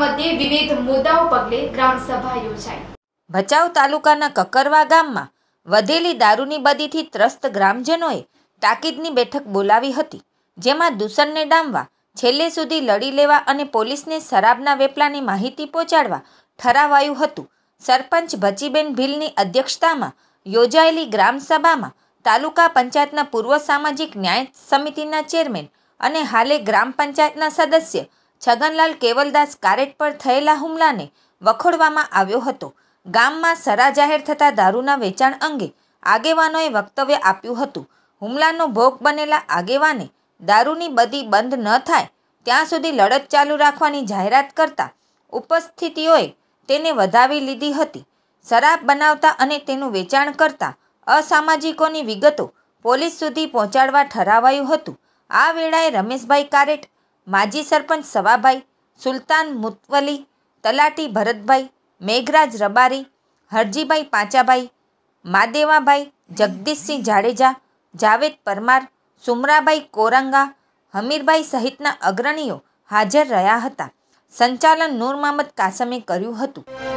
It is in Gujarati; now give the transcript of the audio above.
મધ્યે વિવિધ મુદ્દાઓ પગલે ગ્રામ સભા યોજાઈ ભચાઉ તાલુકાના કકરવા ગામમાં વધેલી દારૂની બદીથી ત્રસ્ત ગ્રામજનોએ તાકીદની બેઠક બોલાવી હતી જેમાં દૂષણને ડામવા છેલ્લે સુધી લડી લેવા અને પોલીસને શરાબના વેપલાની માહિતી પહોંચાડવા ઠરાવાયું હતું સરપંચ ભચીબેન ભીલની અધ્યક્ષતામાં યોજાયેલી ગ્રામસભામાં તાલુકા પંચાયતના પૂર્વ સામાજિક ન્યાય સમિતિના ચેરમેન અને હાલે ગ્રામ પંચાયતના સદસ્ય છગનલાલ કેવલદાસ કારેટ પર થયેલા હુમલાને વખોડવામાં આવ્યો હતો ગામમાં સરા જાહેર થતા દારૂના વેચાણ અંગે આગેવાનોએ વક્તવ્ય આપ્યું હતું હુમલાનો ભોગ બનેલા આગેવાને દારૂની બદી બંધ ન થાય ત્યાં સુધી લડત ચાલુ રાખવાની જાહેરાત કરતા ઉપસ્થિતિઓએ તેને વધાવી લીધી હતી શરાબ બનાવતા અને તેનું વેચાણ કરતા અસામાજિકોની વિગતો પોલીસ સુધી પહોંચાડવા ઠરાવાયું હતું આ વેળાએ રમેશભાઈ કારેટ માજી સરપંચ સવાભાઈ સુલતાન મુતવલી તલાટી ભરતભાઈ મેઘરાજ રબારી હરજીભાઈ પાંચાભાઈ માદેવાભાઈ જગદીશસિંહ જાડેજા જાવેદ પરમાર સુમરાભાઈ કોરંગા હમીરભાઈ સહિતના અગ્રણીઓ હાજર રહ્યા હતા સંચાલન નૂર કાસમે કર્યું હતું